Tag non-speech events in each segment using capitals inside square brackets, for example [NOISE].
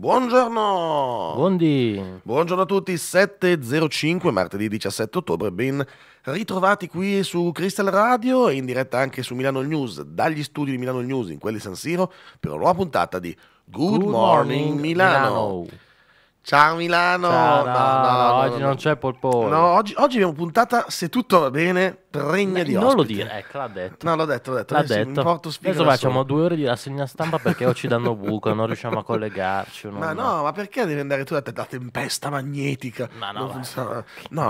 Buongiorno! Buondì! Buongiorno a tutti, 7.05, martedì 17 ottobre, ben ritrovati qui su Crystal Radio e in diretta anche su Milano News, dagli studi di Milano News, in quelli San Siro, per una nuova puntata di Good, Good Morning, Morning, Milano. Milano. Ciao Milano! Ciao, no, no, no, no, oggi non c'è Polpone. No, oggi, oggi abbiamo puntata, se tutto va bene, pregna di ospiti. Non lo dire, ecco, l'ha detto. No, l'ho detto, l'ho detto. L'ha detto. Adesso facciamo due ore di rassegna stampa perché o ci danno buco, non riusciamo a collegarci. ma no, no, ma perché devi andare tu da te? La tempesta magnetica. Ma no, no, no,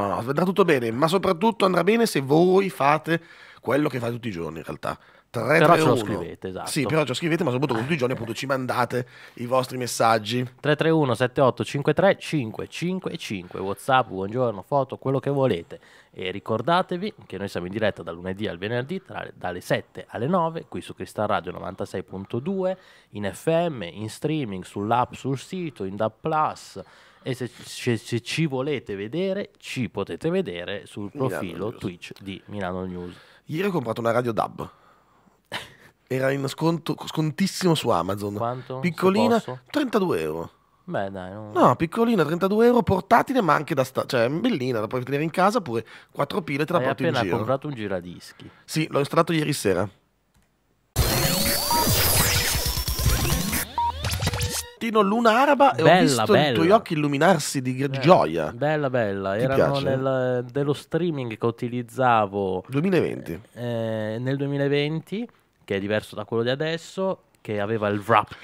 no, andrà tutto bene, ma soprattutto andrà bene se voi fate quello che fate tutti i giorni in realtà 3, però 3, ce 1. lo scrivete, esatto. Sì, però ce lo scrivete, ma soprattutto tutti i giorni eh. appunto ci mandate i vostri messaggi. 331 7853 555 Whatsapp, buongiorno, foto, quello che volete. E ricordatevi che noi siamo in diretta dal lunedì al venerdì tra, dalle 7 alle 9 qui su Cristal Radio 96.2 in FM, in streaming, sull'app, sul sito, in DAB+, e se, se, se, ci volete vedere ci potete vedere sul profilo Twitch di Milano News. Ieri ho comprato una radio DAB era in sconto, scontissimo su Amazon. Quanto? Piccolina, 32 euro. Beh, dai, non... No, piccolina, 32 euro, portatile, ma anche da... Sta- cioè, bellina, la puoi tenere in casa, pure quattro pile te la Hai porti in giro. Hai appena comprato un giradischi. Sì, l'ho installato ieri sera. luna araba e bella, ho visto bella. i tuoi occhi illuminarsi di bella, gioia. Bella, bella. Ti Erano nel, eh, dello streaming che utilizzavo 2020. Eh, nel 2020 che è diverso da quello di adesso, che aveva il wrap.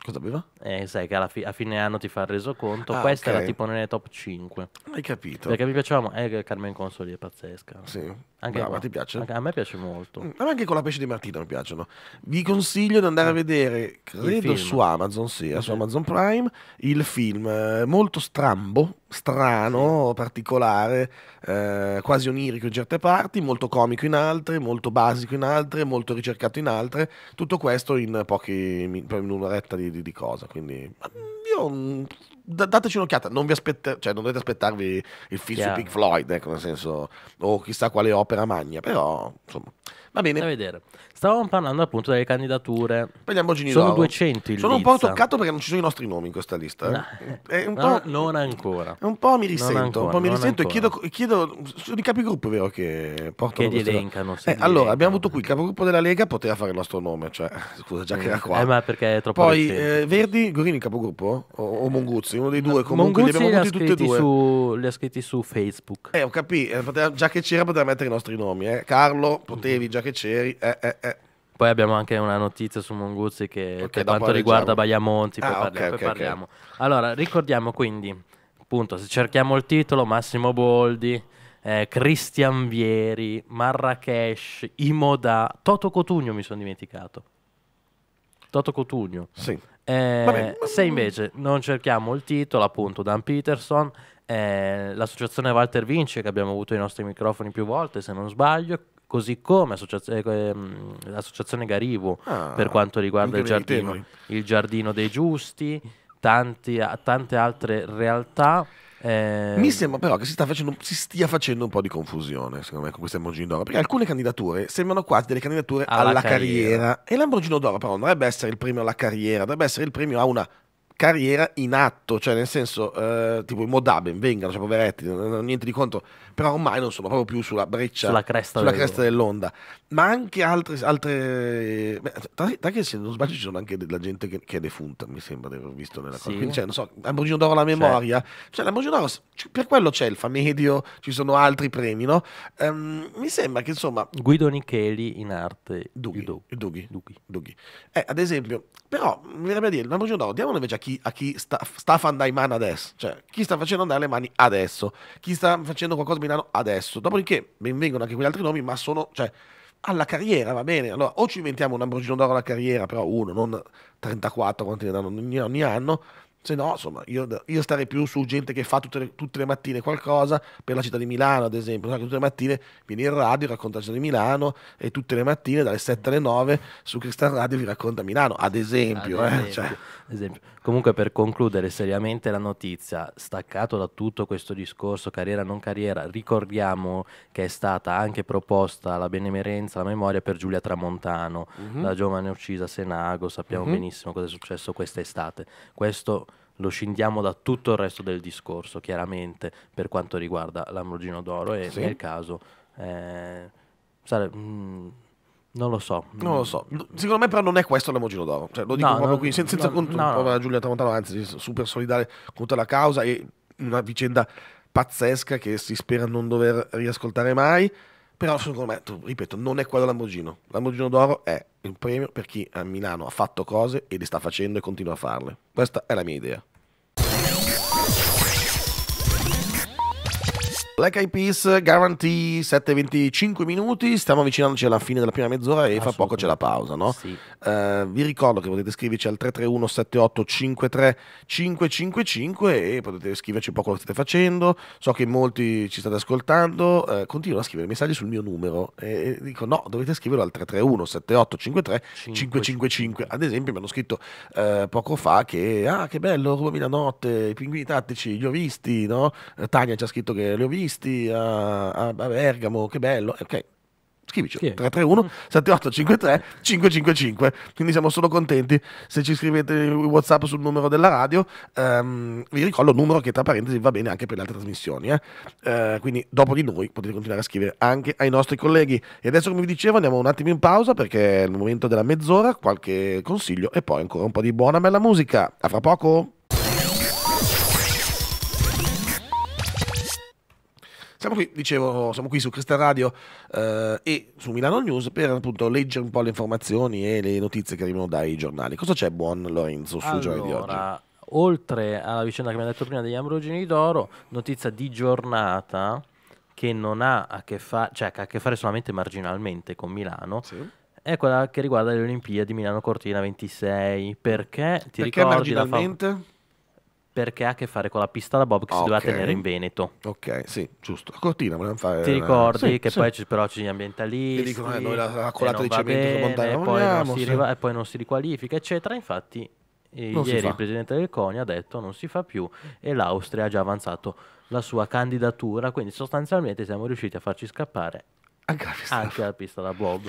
Cosa aveva? Eh, sai che fi- a fine anno ti fa il resoconto. Ah, Questa okay. era tipo nelle top 5. Hai capito. Perché mi piaceva. Eh, Carmen Consoli è pazzesca. Sì. Anche Brava, qua. ti piace? Anche a me piace molto. Mm, anche con la pesce di Martina mi piacciono. Vi consiglio di andare a vedere, credo su Amazon, sì, okay. Eh, su mhm. Amazon Prime, il film eh, molto strambo, strano, sì. particolare, eh, quasi onirico in certe parti, molto comico in altre, molto basico in altre, molto ricercato in altre. Tutto questo in pochi, in un'oretta di, di, di cosa, quindi io mm, dateci un'occhiata, non, aspetta, cioè, non dovete aspettarvi il film yeah. su Pink Floyd, ecco, nel senso, o chissà quale opera magna, però insomma Va bene. Da vedere. Stavamo parlando appunto delle candidature. Parliamo oggi Sono 200 Sono un po' toccato perché non ci sono i nostri nomi in questa lista. No. È un po', no, non ancora. Un po' mi risento, ancora, un po' mi risento ancora. e chiedo, chiedo, Sono i capigruppo, vero? Che portano. Che li elencano. Eh, allora, abbiamo avuto qui il capogruppo della Lega, poteva fare il nostro nome, cioè, [LAUGHS] scusa, già che era mm. qua. Eh, ma perché è troppo Poi, eh, Verdi, Gorini, il capogruppo? O, o, Monguzzi? Uno dei due, comunque Monguzzi li abbiamo avuti tutti e due. Su, li ha scritti su Facebook. Eh, ho capito, eh, già che c'era poteva mettere i nostri nomi, eh. Carlo, potevi mhm. già già che c'eri. Eh, eh, eh. Poi abbiamo anche una notizia su Monguzzi che okay, per quanto riguarda Bagliamonti, poi, ah, parliamo, okay, poi okay, parliamo. Allora, ricordiamo quindi, appunto, se cerchiamo il titolo, Massimo Boldi, eh, Cristian Vieri, Marrakesh, Imoda, Toto Cotugno mi sono dimenticato. Toto Cotugno. Sì. Eh, se invece non cerchiamo il titolo, appunto, Dan Peterson, eh, l'associazione Walter Vinci che abbiamo avuto i nostri microfoni più volte, se non sbaglio, così come associaz- eh, ehm, l'associazione Garivo ah, per quanto riguarda il giardino, il giardino, dei Giusti, tanti, tante altre realtà. Eh... Mi sembra però che si, facendo, si, stia facendo un po' di confusione, secondo me, con queste Lamborghini d'oro, perché alcune candidature sembrano quasi delle candidature alla, alla carriera. carriera. E Lamborghini d'oro però non dovrebbe essere il premio alla carriera, dovrebbe essere il premio a una carriera in atto, cioè nel senso, eh, tipo i Modaben vengano, cioè poveretti, non, non, niente di contro, però ormai non sono proprio più sulla breccia, sulla cresta, sulla cresta dell'onda, ma anche altre, altre beh, tra, che se non sbaglio ci sono anche della gente che, che, è defunta, mi sembra di aver visto nella sì. cosa, quindi cioè, non so, Lamborghini d'Oro alla memoria, cioè, cioè d'Oro, per quello c'è il Famedio, ci sono altri premi, no? Um, mi sembra che insomma... Guido Nicheli in arte, Dughi, Dughi, Dughi. Eh, ad esempio, però mi verrebbe a dire, Lamborghini d'Oro, diamolo invece a chi chi, a chi sta, sta fando le mani adesso, cioè chi sta facendo andare le mani adesso, chi sta facendo qualcosa a Milano adesso. Dopodiché benvengono anche quegli altri nomi, ma sono, cioè, alla carriera, va bene. Allora, o ci inventiamo un Ambrogino d'oro alla carriera, però uno, non 34 quanti ne danno ogni, ogni anno, se no, insomma, io, io starei più su gente che fa tutte le, tutte le, mattine qualcosa per la città di Milano, ad esempio. Tutte le mattine viene in radio, racconta la città di Milano e tutte le mattine dalle 7 alle 9 su Cristal Radio vi racconta Milano, ad esempio. Ad eh, esempio. Eh, cioè. esempio. Comunque, per concludere seriamente la notizia, staccato da tutto questo discorso carriera non carriera, ricordiamo che è stata anche proposta la benemerenza, la memoria per Giulia Tramontano, mm-hmm. la giovane uccisa a Senago. Sappiamo mm-hmm. benissimo cosa è successo quest'estate estate. Questo lo scindiamo da tutto il resto del discorso, chiaramente, per quanto riguarda l'Ambrogino d'Oro e sì. nel caso... Eh, sare- mh, mm, non lo so. Non lo so. Secondo me, però, non è questo l'emogino d'oro. Cioè, lo dico no, proprio no, qui, senza, senza no, contro no, Giulia Tramontano, anzi, super solidale con tutta la causa e una vicenda pazzesca che si spera non dover riascoltare mai però secondo me, ripeto, non è quello Lamborghino. Lamborghino d'oro è un premio per chi a Milano ha fatto cose e le sta facendo e continua a farle. Questa è la mia idea. Black Eyed Peas Guarantee 7-25 minuti stiamo avvicinandoci alla fine della prima mezz'ora e fra poco c'è la pausa no? Sì. Uh, vi ricordo che potete scriverci al 331 78 53 555 e potete scriverci un po' quello che state facendo so che molti ci state ascoltando uh, continuo a scrivere messaggi sul mio numero e dico no dovete scriverlo al 331 78 53 555 ad esempio mi hanno scritto uh, poco fa che ah che bello rubami la notte i pinguini tattici li ho visti no? Tania ci ha scritto che li ho visti artisti a, a Bergamo, che bello. Eh, ok, scrivici 331 7853 555 quindi siamo solo contenti se ci scrivete whatsapp sul numero della radio um, vi ricordo il numero che tra parentesi va bene anche per le altre trasmissioni eh? uh, quindi dopo di noi potete continuare a scrivere anche ai nostri colleghi e adesso come vi dicevo andiamo un attimo in pausa perché è il momento della mezz'ora qualche consiglio e poi ancora un po' di buona bella musica a fra poco Siamo qui, dicevo, siamo qui su Crystal Radio eh, e su Milano News per appunto leggere un po' le informazioni e le notizie che arrivano dai giornali. Cosa c'è buon Lorenzo sui allora, giorni di oggi? Allora, Oltre alla vicenda che mi ha detto prima degli Ambrogini d'Oro, notizia di giornata che non ha a che fare, cioè che ha a che fare solamente marginalmente con Milano, sì è quella che riguarda le Olimpiadi Milano Cortina 26. Perché ti Perché ricordi la fam- perché ha a che fare con la pista da Bob che okay. si doveva tenere in Veneto. Ok, sì, giusto. Cortina, volevamo fare. Ti ricordi sì, che sì. poi però ci gli ambientalisti. Che dicono, eh, noi la, la eh, colata di cemento bene, e poi, andiamo, sì. riva- e poi non si riqualifica, eccetera. Infatti, eh, non ieri il presidente del CONI ha detto non si fa più e l'Austria ha già avanzato la sua candidatura, quindi sostanzialmente siamo riusciti a farci scappare anche la pista, da Bob.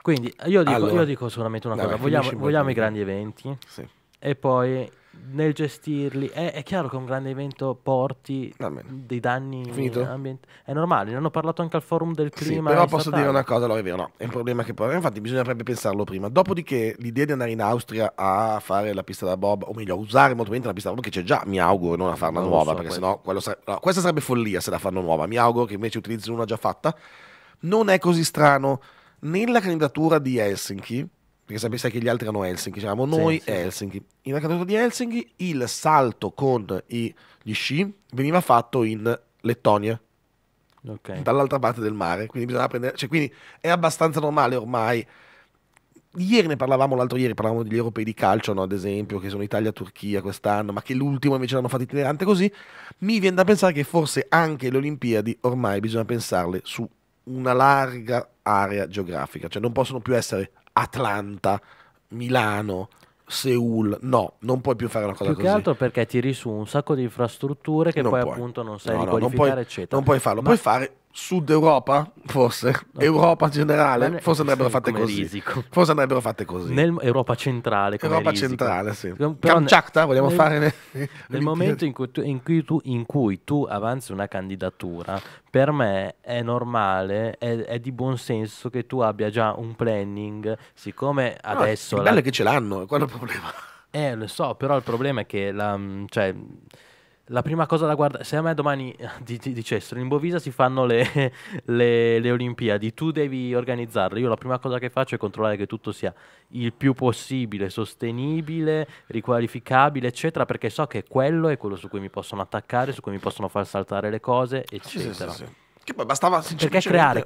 Quindi io dico, allora, io dico solamente una cosa, vogliamo, vogliamo i grandi eventi sì. e poi nel gestirli. È, è, chiaro che un grande evento porti ah, dei danni ambientali. È normale, ne hanno parlato anche al forum del clima. Sì, però posso statale. dire una cosa, allora è vero, no, è un problema che poi, infatti bisognerebbe pensarlo prima. Dopodiché l'idea di andare in Austria a fare la pista da Bob, o meglio a usare molto bene la pista da Bob che c'è già, mi auguro, non a farla non nuova, so, perché sennò sare- no, questa sarebbe follia se la fanno nuova. Mi auguro che invece utilizzino una già fatta. Non è così strano. Nella candidatura di Helsinki, perché sapesse che gli altri erano Helsinki, c'eravamo noi sì, sì. Helsinki. In accaduto di Helsinki il salto con i, gli sci veniva fatto in Lettonia, okay. dall'altra parte del mare, quindi bisogna prendere, cioè, quindi è abbastanza normale ormai. Ieri ne parlavamo, l'altro ieri parlavamo degli europei di calcio, no? ad esempio, che sono Italia-Turchia quest'anno, ma che l'ultimo invece l'hanno fatto itinerante così. Mi viene da pensare che forse anche le Olimpiadi ormai bisogna pensarle su una larga area geografica, cioè non possono più essere Atlanta, Milano, Seul, no, non puoi più fare una cosa più così. Più che altro perché tiri su un sacco di infrastrutture che non poi appunto non sai no, no, non puoi, eccetera. Non puoi farlo, Ma puoi fare Sud Europa, forse, no. Europa generale, ne... forse andrebbero fatte come così. Risico. Forse andrebbero fatte così. Nel... Europa centrale. come Europa centrale, sì. Però Kamchatka, cioè, vogliamo nel... fare. Ne... [LAUGHS] Nel momento in cui, tu, in, cui tu, in cui, tu, avanzi una candidatura, per me è normale, è, è, di buon senso che tu abbia già un planning, siccome no, adesso. Il bello la... che ce l'hanno, quello è il problema. Eh, lo so, però il problema è che la, mm, cioè, la prima cosa da guardare, se a me domani [LAUGHS] dicessero in Bovisa si fanno le, [LAUGHS] le, le, Olimpiadi, tu devi organizzarle, io la prima cosa che faccio è controllare che tutto sia il più possibile, sostenibile, riqualificabile, eccetera, perché so che quello è quello su cui mi possono attaccare, su cui mi possono far saltare le cose, eccetera. Sì, sì, sì. Che poi bastava Perché creare,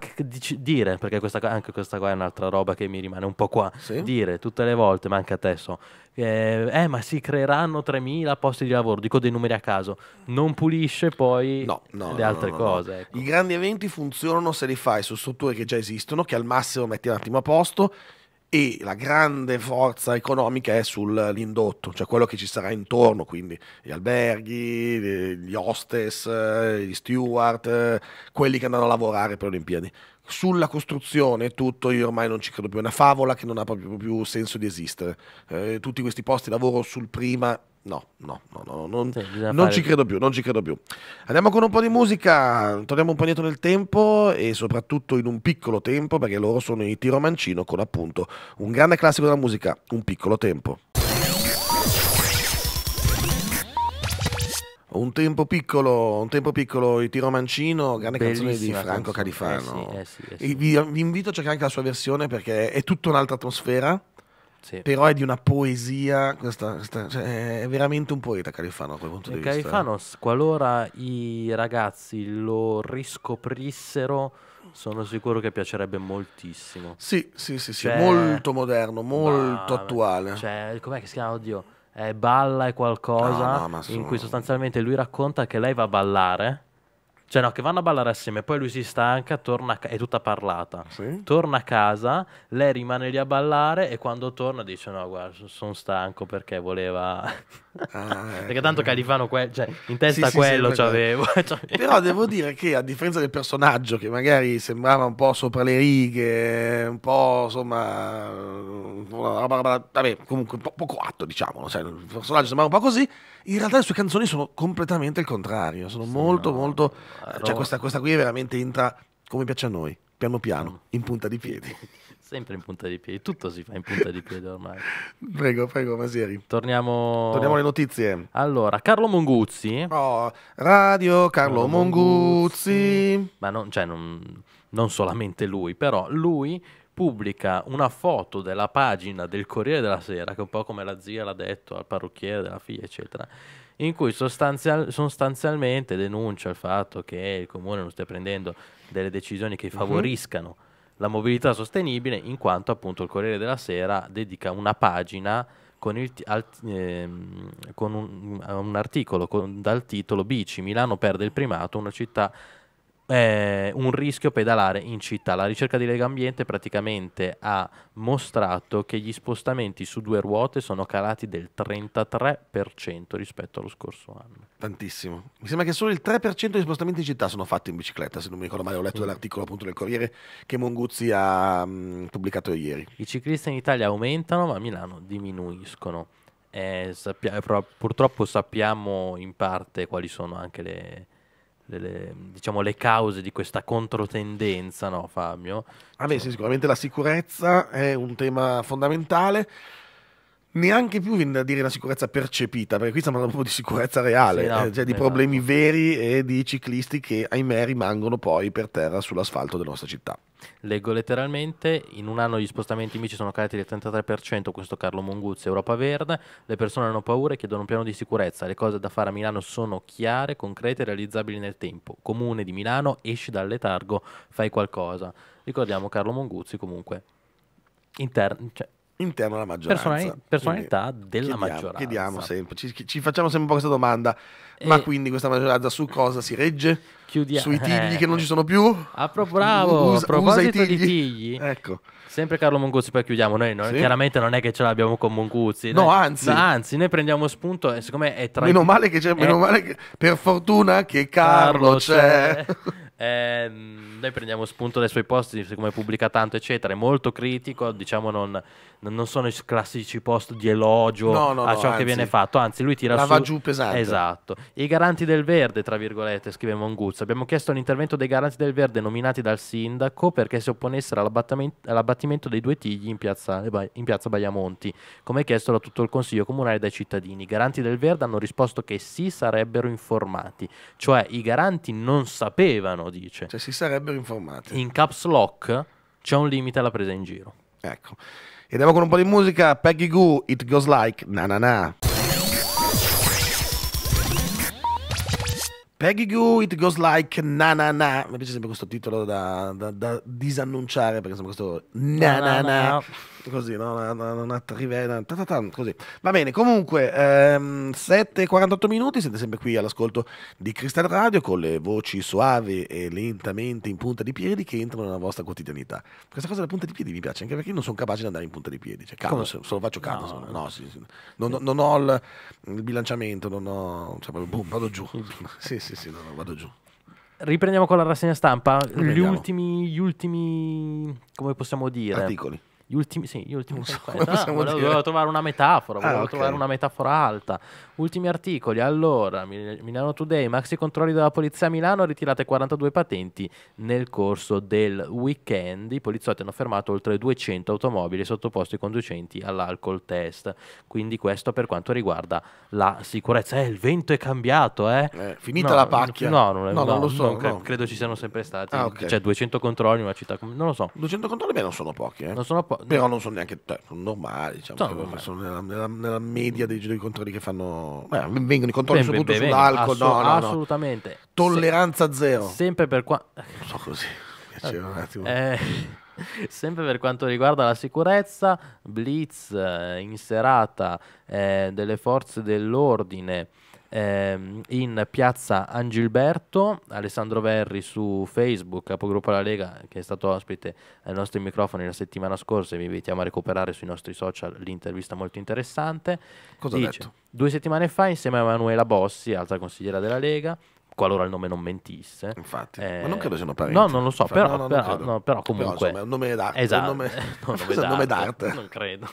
dire, perché questa, anche questa qua è un'altra roba che mi rimane un po' qua, sì? dire tutte le volte, ma anche adesso, eh, eh ma si creeranno 3.000 posti di lavoro, dico dei numeri a caso, non pulisce poi no, no, le altre no, cose. Ecco. I grandi eventi funzionano se li fai su strutture che già esistono, che al massimo metti un attimo a posto e la grande forza economica è sull'indotto, cioè quello che ci sarà intorno, quindi gli alberghi, eh, gli hostess, eh, gli steward, eh, quelli che andranno a lavorare per le Olimpiadi. Sulla costruzione tutto io ormai non ci credo più, è una favola che non ha proprio più senso di esistere. Eh, tutti questi posti di lavoro sul prima No, no, no, no, non, sì, non ci credo più, non ci credo più. Andiamo con un po' di musica, torniamo un po' indietro nel tempo e soprattutto in un piccolo tempo perché loro sono i Tiro Mancino con appunto un grande classico della musica, un piccolo tempo. Un tempo piccolo, un tempo piccolo il tiro mancino, grande Bellissima canzone di Franco canzone. Califano. Eh sì, eh sì, eh sì. Vi, vi invito a cercare anche la sua versione perché è tutta un'altra atmosfera. Sì. Però è di una poesia, questa, questa, cioè è veramente un poeta Califano a quel punto e di Califano, vista. Califano, qualora i ragazzi lo riscoprissero, sono sicuro che piacerebbe moltissimo. Sì, sì, sì, cioè, molto moderno, molto ma, attuale. Cioè, com'è che si chiama? Oddio, è Balla e qualcosa, no, no, in cui sostanzialmente lui racconta che lei va a ballare cioè, no, che vanno a ballare assieme, poi lui si stanca, torna è tutta parlata. Sì? Torna a casa, lei rimane lì a ballare e quando torna dice: No, guarda, sono stanco perché voleva. Ah, [LAUGHS] eh. perché tanto Califano, que... cioè, in testa sì, quello sì, c'avevo. [LAUGHS] Cioè, [LAUGHS] Però devo dire che a differenza del personaggio, che magari sembrava un po' sopra le righe, un po' insomma. Vabbè, comunque un po' coatto, diciamo. Cioè, il personaggio sembrava un po' così. In realtà le sue canzoni sono completamente il contrario, sono sì, molto, no, molto... Allora... Cioè questa, questa qui è veramente entra come piace a noi, piano piano, in punta di piedi. [LAUGHS] Sempre in punta di piedi, tutto si fa in punta di piedi ormai. [LAUGHS] Prego, prego, Masieri. Torniamo... Torniamo alle notizie. Allora, Carlo Monguzzi. Oh, radio Carlo, Carlo Monguzzi. Monguzzi. Ma non, cioè, non, non solamente lui, però lui pubblica una foto della pagina del Corriere della Sera, che è un po' come la zia l'ha detto al parrucchiere della figlia, eccetera, in cui sostanzial sostanzialmente denuncia il fatto che il comune non stia prendendo delle decisioni che mhm. favoriscano uh -huh. la mobilità sostenibile, in quanto appunto il Corriere della Sera dedica una pagina con, il, al, eh, con un, un, articolo con, dal titolo Bici, Milano perde il primato, una città eh, un rischio pedalare in città. La ricerca di Lega Ambiente praticamente ha mostrato che gli spostamenti su due ruote sono calati del 33% rispetto allo scorso anno. Tantissimo. Mi sembra che solo il 3% degli spostamenti in città sono fatti in bicicletta, se non mi ricordo male, ho letto mm. l'articolo appunto del Corriere che Monguzzi ha mh, mm, pubblicato ieri. I ciclisti in Italia aumentano, ma a Milano diminuiscono. Eh, sappia- eh, purtroppo sappiamo in parte quali sono anche le, delle, diciamo, le cause di questa controtendenza, no Fabio? Ah beh, sì, sicuramente la sicurezza è un tema fondamentale. Neanche più viene da dire la sicurezza percepita, perché qui stiamo parlando proprio di sicurezza reale, sì, no, eh, cioè di esatto. problemi no. veri e di ciclisti che, ahimè, rimangono poi per terra sull'asfalto della nostra città. Leggo letteralmente, in un anno gli spostamenti amici sono calati del 33%, questo Carlo Monguzzi, Europa Verde, le persone hanno paura e chiedono un piano di sicurezza, le cose da fare a Milano sono chiare, concrete e realizzabili nel tempo. Comune di Milano, esci dal letargo, fai qualcosa. Ricordiamo Carlo Monguzzi comunque. Inter- cioè, interno alla maggioranza. Personali- personalità quindi della chiediamo, maggioranza. Chiediamo sempre, ci, ci, facciamo sempre un po' questa domanda, e... ma quindi questa maggioranza su cosa si regge? Chiudiamo. Sui tigli eh. che non ci sono più? Ah, pro- bravo, usa, a proposito usa i tigli. tigli. Ecco. Sempre Carlo Monguzzi, poi chiudiamo noi, noi sì. chiaramente non è che ce l'abbiamo con Monguzzi. No, noi, anzi. No, anzi, noi prendiamo spunto e siccome è tra... Meno male che c'è, è... meno eh. male che, per fortuna che Carlo, Carlo c'è. c'è. Eh, noi prendiamo spunto dai suoi post, siccome pubblica tanto, eccetera. È molto critico, diciamo, non, non sono i classici post di elogio no, no, a ciò no, che anzi, viene fatto. Anzi, lui tira la su. giù pesante. Esatto. I garanti del verde, tra virgolette, scrive Monguzzo. Abbiamo chiesto l'intervento dei garanti del verde nominati dal sindaco perché si opponessero all'abbattimento dei due tigli in piazza, eh, in piazza Baiamonti, come chiesto da tutto il consiglio comunale e dai cittadini. I garanti del verde hanno risposto che sì, sarebbero informati, cioè i garanti non sapevano dice. Cioè si sarebbero informati. In caps lock c'è un limite alla presa in giro. Ecco. E andiamo con un po' di musica. Peggy Goo, It Goes Like, na na na. Peggy Goo, It Goes Like Na Na Na. Mi piace sempre questo titolo da, da, da disannunciare perché sembra questo Na Na Na. na. na così, no? Una, una, una così. Va bene, comunque, ehm, 7.48 minuti, siete sempre qui all'ascolto di Cristal Radio con le voci soavi e lentamente in punta di piedi che entrano nella vostra quotidianità. Questa cosa della punta di piedi mi piace, anche perché io non sono capace di andare in punta di piedi, cioè calmo, se, lo faccio caldo, no, no, no sì, sì. Non, non, ho il, il, bilanciamento, non ho, cioè, boom, vado giù, [LAUGHS] sì, sì, sì, no, no, vado giù. Riprendiamo con la rassegna stampa gli ultimi, gli ultimi, come possiamo dire? Articoli. Gli ultimi, sì, gli ultimi so cosa vuol volevo trovare una metafora, volevo ah, okay. trovare una metafora alta, Ultimi articoli, allora, Milano Today, maxi controlli della polizia a Milano, ritirate 42 patenti nel corso del weekend. I poliziotti hanno fermato oltre 200 automobili sottoposti i conducenti all'alcol test. Quindi questo per quanto riguarda la sicurezza. Eh, il vento è cambiato, eh? eh finita no, la pacchia. No, non, è, no, no, non lo so. Non cre- no. Credo ci siano sempre stati. Ah, okay. Cioè 200 controlli in una città, com- non lo so. 200 controlli beh, non sono pochi, eh? Non sono po- Però non sono neanche, t- cioè, normali, diciamo, sono, cioè, normali. sono nella, nella, nella media dei, dei controlli che fanno vengono, eh, vengono i controlli ben, ben, sull'alcol. Ass- no, no, assolutamente. Tolleranza Se- zero. Sempre per quanto... So così, eh, [LAUGHS] sempre per quanto riguarda la sicurezza, blitz eh, in serata eh, delle forze dell'ordine ehm, in piazza Angilberto, Alessandro Verri su Facebook, capogruppo della Lega, che è stato ospite ai nostri microfoni la settimana scorsa, vi invitiamo a recuperare sui nostri social l'intervista molto interessante. Cosa Dice, Due settimane fa, insieme a Emanuela Bossi, altra consigliera della Lega, qualora il nome non mentisse. Infatti, eh, ma non credo siano parenti. No, non lo so, però, no, no, però, no, però comunque... Però, insomma, è un nome d'arte. Esatto. [LAUGHS] Un nome, non [LAUGHS] nome, d'arte, nome d'arte. Non credo.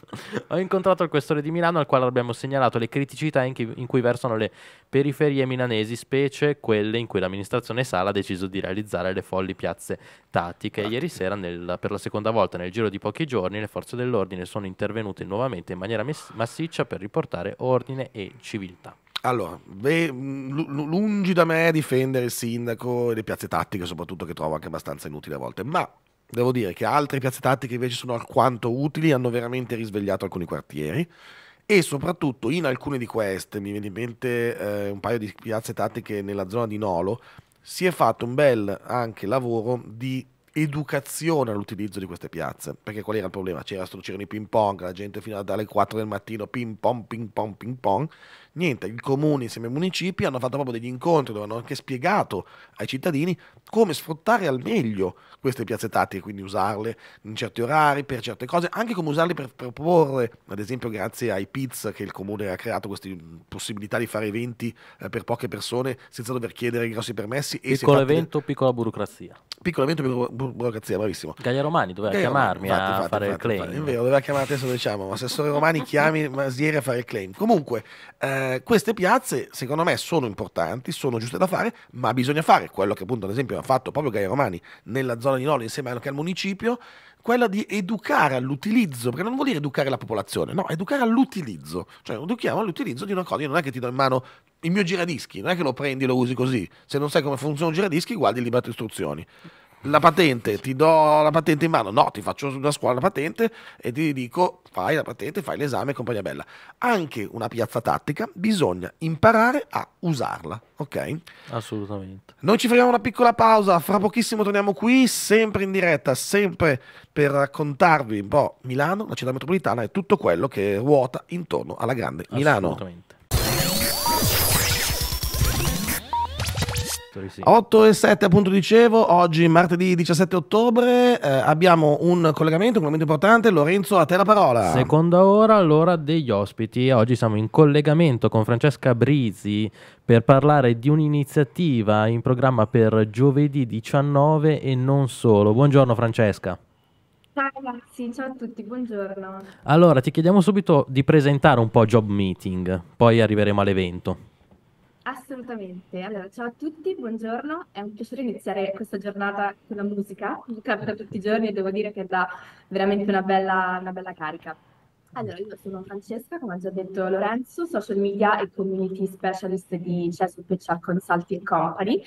Ho incontrato il questore di Milano al quale abbiamo segnalato le criticità in, chi, in cui versano le periferie milanesi, specie quelle in cui l'amministrazione Sala ha deciso di realizzare le folli piazze tattiche. Ieri sera, nel, per la seconda volta nel giro di pochi giorni, le forze dell'ordine sono intervenute nuovamente in maniera mess- massiccia per riportare ordine e civiltà. Allora, beh, lungi da me difendere il sindaco e le piazze tattiche, soprattutto che trovo anche abbastanza inutili a volte, ma devo dire che altre piazze tattiche invece sono alquanto utili, hanno veramente risvegliato alcuni quartieri e soprattutto in alcune di queste, mi viene in mente eh, un paio di piazze tattiche nella zona di Nolo, si è fatto un bel anche lavoro di educazione all'utilizzo di queste piazze. Perché qual era il problema? C'era, c'erano i ping pong, la gente fino alle 4 del mattino ping pong, ping pong, ping pong niente, il comune insieme ai municipi hanno fatto proprio degli incontri dove hanno anche spiegato ai cittadini come sfruttare al meglio queste piazze tattiche, quindi usarle in certi orari, per certe cose, anche come usarle per proporre, ad esempio grazie ai PITS che il comune ha creato queste possibilità di fare eventi eh, per poche persone senza dover chiedere grossi permessi. Piccolo evento, fatti... piccola burocrazia. Piccolo evento, piccola bu- burocrazia, bravissimo. Gaia Romani doveva Gaia chiamarmi infatti, a fare infatti, il claim. è vero, doveva chiamare adesso diciamo, assessore Romani chiami Masieri a fare il claim. Comunque... Eh, eh, queste piazze, secondo me, sono importanti, sono giuste da fare, ma bisogna fare quello che appunto, ad esempio, ha fatto proprio Gaia Romani nella zona di Noli insieme anche al municipio, quella di educare all'utilizzo, perché non vuol dire educare la popolazione, no, educare all'utilizzo, cioè educhiamo all'utilizzo di una cosa, io non è che ti do in mano il mio giradischi, non è che lo prendi e lo usi così, se non sai come funziona un giradischi guardi il libretto istruzioni la patente, ti do la patente in mano, no, ti faccio una scuola la patente e ti dico fai la patente, fai l'esame e compagnia bella. Anche una piazza tattica bisogna imparare a usarla, ok? Assolutamente. Noi ci fermiamo una piccola pausa, fra pochissimo torniamo qui, sempre in diretta, sempre per raccontarvi un po' Milano, la città metropolitana e tutto quello che ruota intorno alla grande Milano. Assolutamente. 8 e 7 appunto dicevo, oggi martedì 17 ottobre eh, abbiamo un collegamento, un momento importante, Lorenzo a te la parola. Seconda ora, l'ora degli ospiti, oggi siamo in collegamento con Francesca Brizi per parlare di un'iniziativa in programma per giovedì 19 e non solo. Buongiorno Francesca. Ciao ragazzi, ciao a tutti, buongiorno. Allora ti chiediamo subito di presentare un po' Job Meeting, poi arriveremo all'evento. Assolutamente. Allora, ciao a tutti, buongiorno. È un piacere iniziare questa giornata con la musica. Mi capita tutti i giorni e devo dire che dà veramente una bella, una bella carica. Allora, io sono Francesca, come ha già detto Lorenzo, social media e community specialist di Chesapeake Consulting Company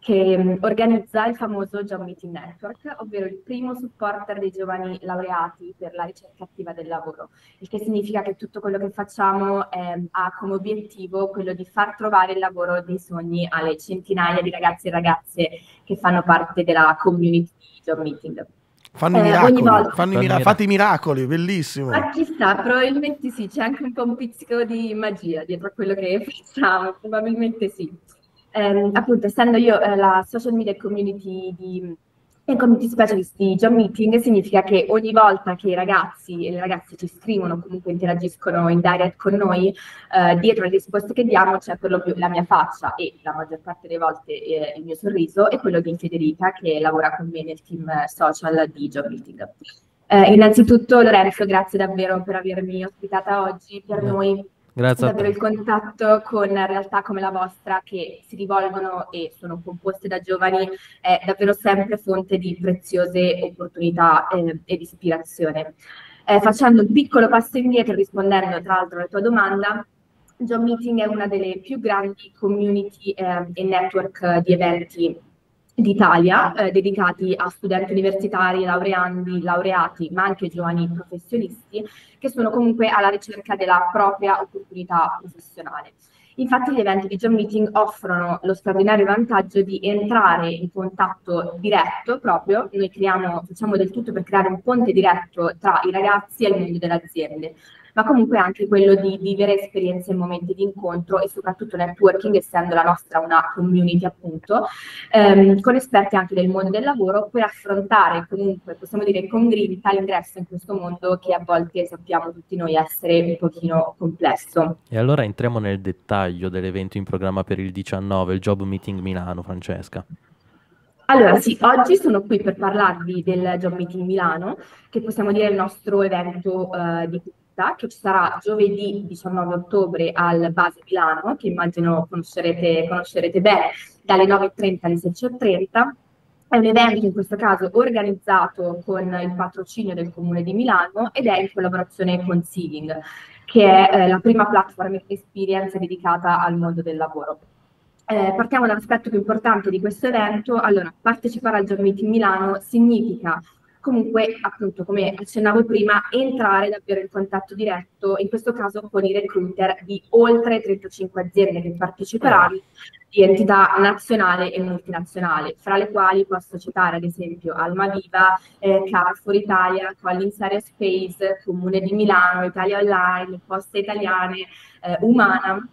che mm, organizza il famoso Job Meeting Network, ovvero il primo supporter dei giovani laureati per la ricerca attiva del lavoro, il che significa che tutto quello che facciamo è, ehm, ha come obiettivo quello di far trovare il lavoro dei sogni alle centinaia di ragazzi e ragazze che fanno parte della community di Job Meeting. Fanno, eh, miracoli, fanno, fanno i miracoli, fate i miracoli, bellissimo. Ma chissà, probabilmente sì, c'è anche un po' un pizzico di magia dietro a quello che [LAUGHS] facciamo, probabilmente sì ehm, appunto essendo io eh, la social media community di e community specialist di John Meeting significa che ogni volta che i ragazzi e le ragazze ci scrivono comunque interagiscono in direct con noi, eh, dietro le risposte che diamo c'è quello lo più la mia faccia e la maggior parte delle volte eh, il mio sorriso e quello di Federica che lavora con me nel team social di John Meeting. Eh, innanzitutto Lorenzo, grazie davvero per avermi ospitata oggi. Per noi Grazie. Ad avere il contatto con realtà come la vostra che si rivolgono e sono composte da giovani è davvero sempre fonte di preziose opportunità eh, ed ispirazione. Eh, facendo un piccolo passo indietro, rispondendo tra l'altro alla tua domanda, John Meeting è una delle più grandi community eh, e network eh, di eventi d'Italia eh, dedicati a studenti universitari, laureandi, laureati, ma anche giovani professionisti che sono comunque alla ricerca della propria opportunità professionale. Infatti gli eventi di job meeting offrono lo straordinario vantaggio di entrare in contatto diretto proprio, noi creiamo, facciamo del tutto per creare un ponte diretto tra i ragazzi e il mondo delle aziende, ma comunque anche quello di vivere esperienze e momenti di incontro e soprattutto networking, essendo la nostra una community appunto, ehm, con esperti anche del mondo del lavoro, per affrontare comunque, possiamo dire, con grinta l'ingresso in questo mondo che a volte sappiamo tutti noi essere un pochino complesso. E allora entriamo nel dettaglio dell'evento in programma per il 19, il Job Meeting Milano, Francesca. Allora, sì, oggi sono qui per parlarvi del Job Meeting Milano, che possiamo dire è il nostro evento eh, di diretta che ci sarà giovedì 19 ottobre al Base Milano, che immagino conoscerete, conoscerete bene, dalle 9.30 alle 16.30. È un evento in questo caso organizzato con il patrocinio del Comune di Milano ed è in collaborazione con Seeding, che è eh, la prima platform experience dedicata al mondo del lavoro. Eh, partiamo dall'aspetto più importante di questo evento. Allora, partecipare al Job Meeting Milano significa comunque appunto come accennavo prima entrare davvero in contatto diretto in questo caso con i recruiter di oltre 35 aziende che parteciperanno di entità nazionale e multinazionale, fra le quali posso citare ad esempio Almaviva, eh, Carrefour Italia, Collins Aerospace, Comune di Milano, Italia Online, Poste Italiane, eh, Umana,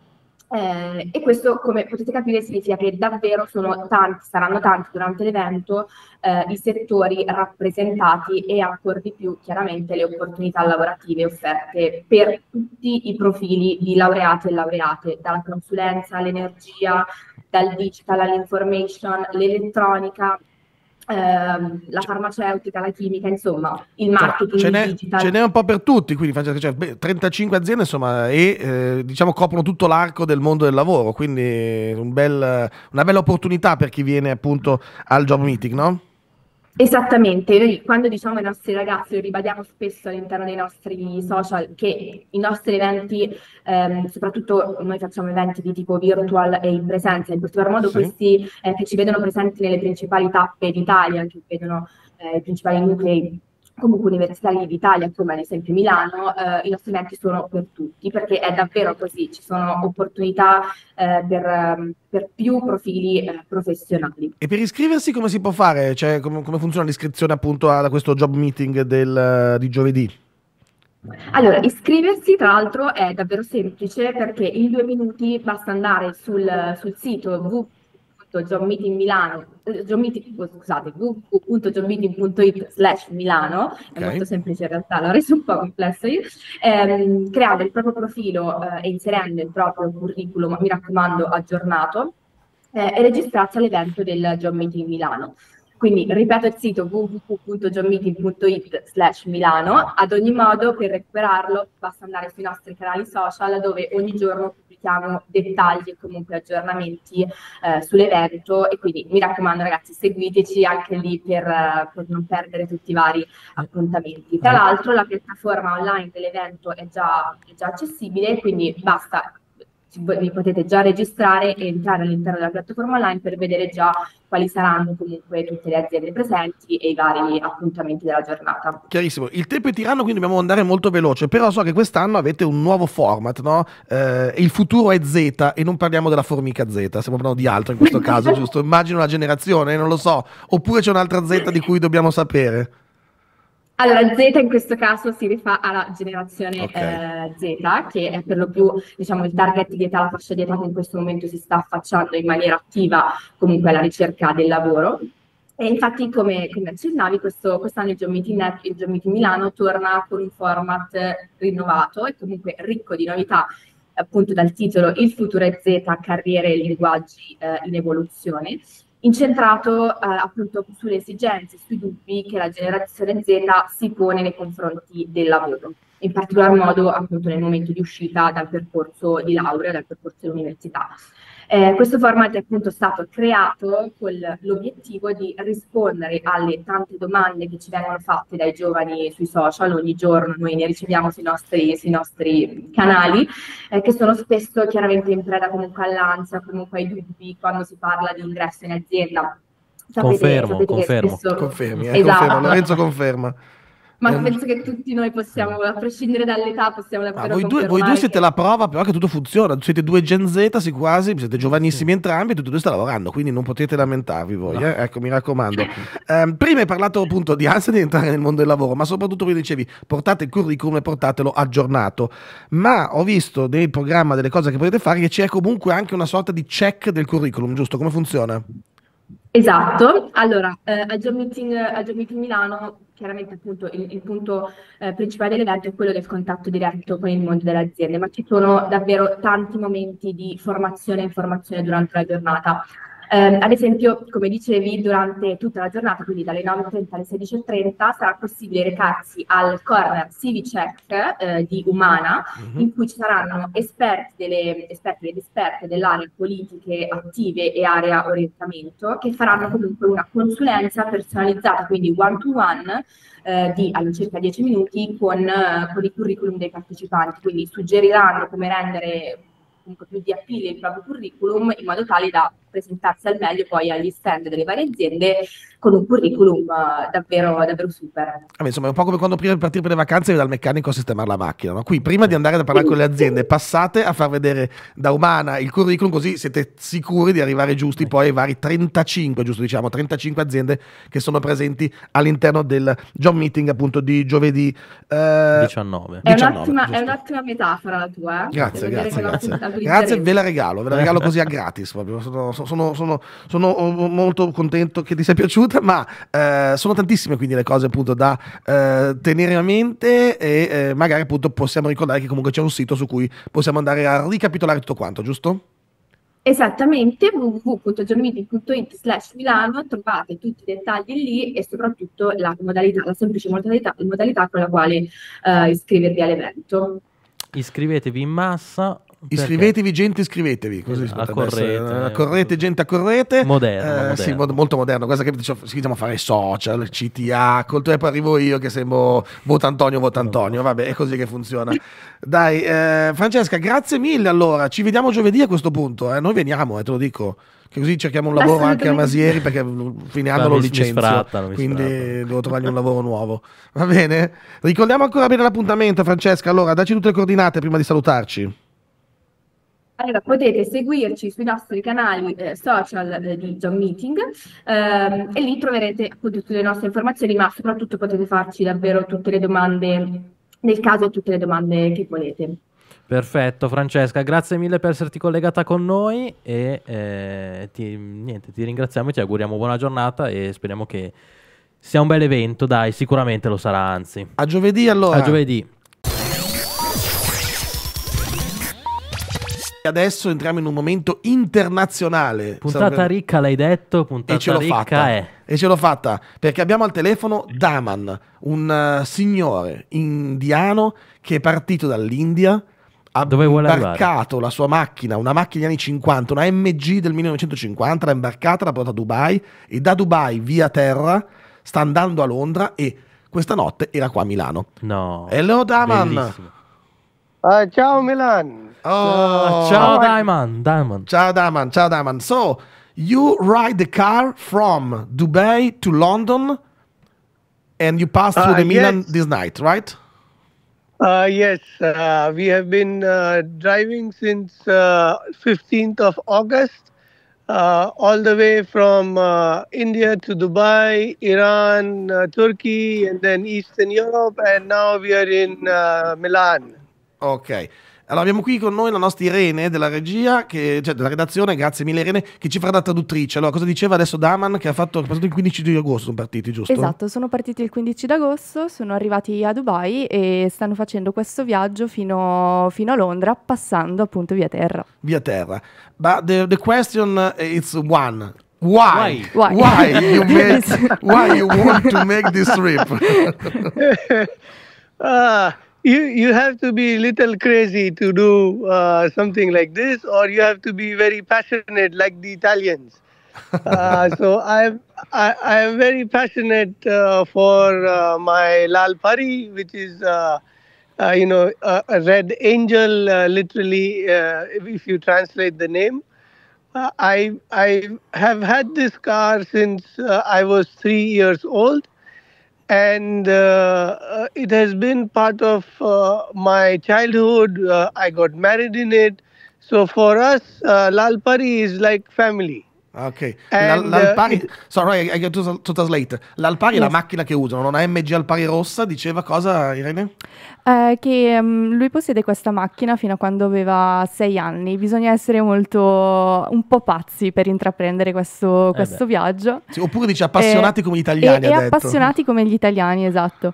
eh, e questo, come potete capire, significa che davvero tanti, saranno tanti durante l'evento eh, i settori rappresentati e ancora di più chiaramente le opportunità lavorative offerte per tutti i profili di laureati e laureate, dalla consulenza all'energia, dal digital all'information, l'elettronica, Ehm, la farmaceutica, la chimica, insomma, il marketing. Ce n'è, il ce n'è, un po' per tutti, quindi cioè, 35 aziende, insomma, e eh, diciamo coprono tutto l'arco del mondo del lavoro, quindi un bel, una bella opportunità per chi viene appunto al job meeting, no? Esattamente, noi quando diciamo ai nostri ragazzi, lo ribadiamo spesso all'interno dei nostri social, che i nostri eventi, ehm, soprattutto noi facciamo eventi di tipo virtual e in presenza, in particolar modo sì. questi eh, che ci vedono presenti nelle principali tappe d'Italia, che vedono eh, i principali nuclei comunque università lì d'Italia, come ad esempio Milano, eh, i nostri eventi sono per tutti, perché è davvero così, ci sono opportunità eh, per, ehm, per, più profili eh, professionali. E per iscriversi come si può fare? Cioè, com- come funziona l'iscrizione appunto a questo job meeting del, eh, di giovedì? Allora, iscriversi tra l'altro è davvero semplice perché in due minuti basta andare sul, sul sito www www.jobmeeting.milano, eh, slash Milano, è okay. molto semplice in realtà, l'ho reso un po' complesso io, ehm, creando il proprio profilo eh, e inserendo il proprio curriculum, mi raccomando, aggiornato, eh, e registrarsi all'evento del Job Meeting Milano. Quindi ripeto il sito www.johnmeeting.it slash Milano, ad ogni modo per recuperarlo basta andare sui nostri canali social dove ogni giorno pubblichiamo dettagli e comunque aggiornamenti eh, sull'evento e quindi mi raccomando ragazzi seguiteci anche lì per, eh, per non perdere tutti i vari appuntamenti. Tra l'altro la piattaforma online dell'evento è già, è già accessibile quindi basta vi potete già registrare e entrare all'interno della piattaforma online per vedere già quali saranno comunque tutte le aziende presenti e i vari appuntamenti della giornata. Chiarissimo, il tempo è tiranno quindi dobbiamo andare molto veloce, però so che quest'anno avete un nuovo format, no? Eh, il futuro è Z e non parliamo della formica Z, stiamo parlando di altro in questo [LAUGHS] caso, giusto? Immagino una generazione, non lo so, oppure c'è un'altra Z di cui dobbiamo sapere. Allora, Z in questo caso si rifà alla generazione okay. eh, Z, che è per lo più diciamo, il target di età, la fascia di età che in questo momento si sta affacciando in maniera attiva comunque alla ricerca del lavoro. E infatti, come, come accennavi, questo, quest'anno il Job, Meeting Net, il Job Milano torna con un format rinnovato e comunque ricco di novità, appunto dal titolo Il futuro è Z, carriere e linguaggi eh, in evoluzione, incentrato eh, appunto sulle esigenze, sui dubbi che la generazione Z si pone nei confronti del lavoro, in particolar modo appunto nel momento di uscita dal percorso di laurea, dal percorso dell'università. Eh, questo format è appunto stato creato con l'obiettivo di rispondere alle tante domande che ci vengono fatte dai giovani sui social, ogni giorno noi ne riceviamo sui nostri, sui nostri canali, eh, che sono spesso chiaramente in preda comunque all'ansia, comunque ai dubbi quando si parla di ingresso in azienda. Sapete, confermo, sapete confermo. Spesso... Confermi, eh, esatto. conferma. Lorenzo conferma. Ma eh, penso che tutti noi possiamo, eh. a prescindere dall'età, possiamo davvero ah, voi, due, voi due siete la prova però che tutto funziona, siete due Gen Z, si quasi, siete giovanissimi sì. entrambi tutti e due state lavorando, quindi non potete lamentarvi voi, no. eh? ecco mi raccomando. [LAUGHS] eh, prima hai parlato appunto di ansia di entrare nel mondo del lavoro, ma soprattutto voi dicevi portate il curriculum e portatelo aggiornato, ma ho visto nel programma delle cose che potete fare che c'è comunque anche una sorta di check del curriculum, giusto? Come funziona? Esatto, allora eh, al, Meeting, al Meeting Milano chiaramente appunto il, il punto eh, principale dell'evento è quello del contatto diretto con il mondo delle aziende, ma ci sono davvero tanti momenti di formazione e informazione durante la giornata. Eh, ad esempio, come dicevi, durante tutta la giornata, quindi dalle 9.30 alle 16.30, sarà possibile recarsi al corner CiviCheck eh, di Umana, mm-hmm. in cui ci saranno esperti, delle, esperti ed esperte dell'area politiche attive e area orientamento, che faranno comunque una consulenza personalizzata, quindi one-to-one, eh, di all'incirca 10 minuti con, eh, con i curriculum dei partecipanti, quindi suggeriranno come rendere comunque più di appeal il proprio curriculum in modo tale da presentarsi al meglio poi agli stand delle varie aziende con un curriculum eh, davvero, davvero super. Ah, insomma, è un po' come quando prima di partire per le vacanze vai dal meccanico a sistemare la macchina. No? Qui, prima di andare a parlare con le aziende, passate a far vedere da umana il curriculum, così siete sicuri di arrivare giusti poi ai vari 35, giusto diciamo, 35 aziende che sono presenti all'interno del job meeting appunto di giovedì eh, 19. È, un'ottima, è, un'ottima, metafora la tua. Eh? Grazie, grazie, grazie. grazie. ve la regalo, ve la regalo così a gratis, proprio. Sono, sono sono, sono, sono, oh, molto contento che ti sia piaciuta, ma eh, sono tantissime quindi le cose appunto da eh, tenere a mente e eh, magari appunto possiamo ricordare che comunque c'è un sito su cui possiamo andare a ricapitolare tutto quanto, giusto? Esattamente, www.giornamiti.it slash Milano, trovate tutti i dettagli lì e soprattutto la, modalità, la semplice modalità, modalità con la quale eh, iscrivervi all'evento. Iscrivetevi in massa, Iscrivetevi, gente, iscrivetevi. Così esatto, accorrete, accorrete, eh, eh. gente, accorrete. Moderno. Eh, moderno. Sì, molto moderno. Cosa che cioè, si chiama fare social, CTA. Col tempo arrivo io che sembro vota Antonio, vota Antonio. Vabbè, è così che funziona. Dai, eh, Francesca, grazie mille. Allora, ci vediamo giovedì a questo punto. Eh. Noi veniamo, eh, te lo dico così cerchiamo un lavoro anche a Masieri perché fine anno lo licenzio sfrattano, quindi sfrattano. devo trovargli un [LAUGHS] lavoro nuovo va bene? ricordiamo ancora bene l'appuntamento Francesca allora dacci tutte le coordinate prima di salutarci allora, potete seguirci sui nostri canali eh, social eh, di John Meeting ehm, e lì troverete appunto tutte le nostre informazioni, ma soprattutto potete farci davvero tutte le domande, nel caso tutte le domande che volete. Perfetto, Francesca, grazie mille per esserti collegata con noi e eh, ti, niente, ti ringraziamo e ti auguriamo buona giornata e speriamo che sia un bel evento, dai, sicuramente lo sarà, anzi. A giovedì allora. A giovedì. adesso entriamo in un momento internazionale. Puntata Sarebbe... ricca, l'hai detto, puntata e ce l'ho ricca fatta. è. E ce l'ho fatta, perché abbiamo al telefono Daman, un uh, signore indiano che è partito dall'India, ha Dove imbarcato la sua macchina, una macchina anni 50, una MG del 1950, l'ha imbarcata, l'ha portata a Dubai e da Dubai via terra sta andando a Londra e questa notte era qua a Milano. No. Hello Daman! Uh, ciao Milan! Oh, Ciao Diamond. Diamond. Ciao Diamond. Ciao Diamond. So you ride the car from Dubai to London, and you pass through uh, the yes. Milan this night, right? Uh, yes, uh, we have been uh, driving since 15th uh, of August, uh, all the way from uh, India to Dubai, Iran, Turkey, and then Eastern Europe, and now we are in Milan. Okay. Allora, abbiamo qui con noi la nostra Irene della regia, che, cioè della redazione, grazie mille Irene, che ci farà da traduttrice. Allora, cosa diceva adesso Daman che ha fatto che il 15 di agosto sono partiti, giusto? Esatto, sono partiti il 15 di agosto, sono arrivati a Dubai e stanno facendo questo viaggio fino, fino a Londra, passando appunto via terra. Via terra. Ma the, the question is one. Why? Why? Why? you, [LAUGHS] make, why you want to make this trip? [LAUGHS] [LAUGHS] ah... uh. you you have to be a little crazy to do uh, something like this, or you have to be very passionate like the Italians. [LAUGHS] uh, so I'm I, I, am very passionate uh, for uh, my lal pari, which is uh, uh, you know a, a red angel. Uh, literally, if you translate the name, I I have had this car since I was three years old and uh, uh, it has been part of uh, my childhood. Uh, I got married in it. So for us, uh, Lalpari is like family. Ok. L'Alpari, eh, [LAUGHS] sorry, I, I to, translate. L'Alpari yes. è la macchina che usano, una MG Alpari rossa, diceva cosa Irene? Uh, che um, lui possiede questa macchina fino a quando aveva sei anni. Bisogna essere molto, un po' pazzi per intraprendere questo, eh viaggio. Sì, oppure dice appassionati e, eh, come gli italiani. E, e appassionati come gli italiani, esatto.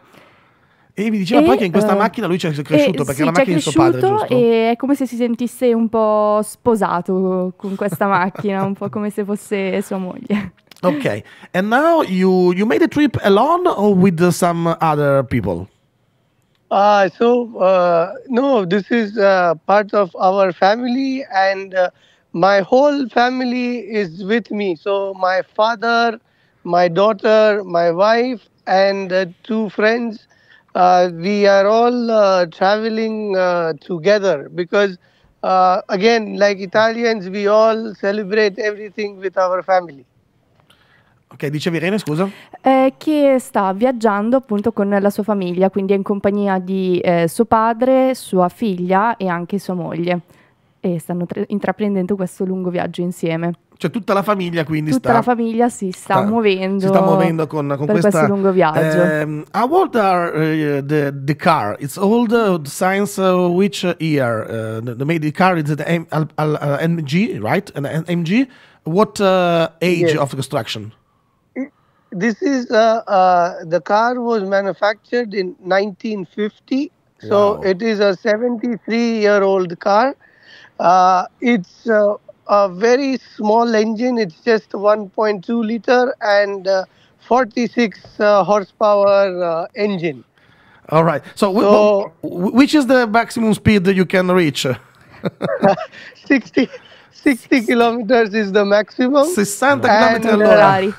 E mi diceva e, poi che in questa uh, macchina lui ci è eh, cresciuto, eh, perché sì, la macchina di suo padre, giusto? E è come se si sentisse un po' sposato con questa macchina, un po' come se fosse sua moglie. Ok, and now you, you made a trip alone or with some other people? Uh, so, uh, no, this is uh, part of our family, and uh, my whole family is with me. So, my father, my daughter, my wife, and uh, two friends. Uh, we are all uh, traveling uh, together because, again, like Italians, we all celebrate everything with our family. Ok, dicevi Irene, scusa? Eh, che sta viaggiando appunto con la sua famiglia, quindi è in compagnia di eh, suo padre, sua figlia e anche sua moglie. E stanno tra- intraprendendo questo lungo viaggio insieme. Cioè tutta la famiglia quindi tutta sta... la famiglia si sta, sta muovendo. Si sta muovendo con, con questo lungo viaggio. Ehm, how old are uh, the, the, car? It's old uh, science uh, which year? Uh, the, the, car is the M, al, al, al, uh, MG, right? An, MG. What uh, age yes. of construction? This is uh, the car was manufactured in 1950. So wow. it is a 73 year old car. Uh, it's uh, a very small engine. It's just 1.2 liter and uh, 46 uh, horsepower uh, engine. All right. So, so, which is the maximum speed that you can reach? [LAUGHS] 60, 60 kilometers is the maximum. 60 km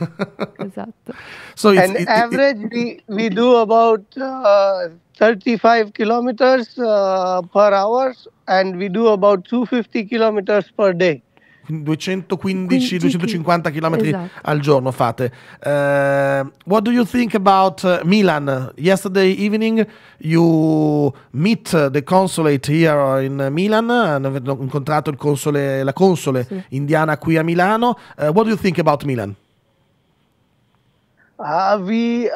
[LAUGHS] So it's, and it, average it, it, we, we do about uh, 35 kilometers uh, per hour and we do about 250 kilometers per day. 215-250 km esatto. al giorno fate. Uh, what do you think about uh, Milan? Yesterday evening you meet the consulate here in Milan, avete incontrato il console, la console sì. indiana qui a Milano. Eh, what do you think about Milan? Uh, ah, we,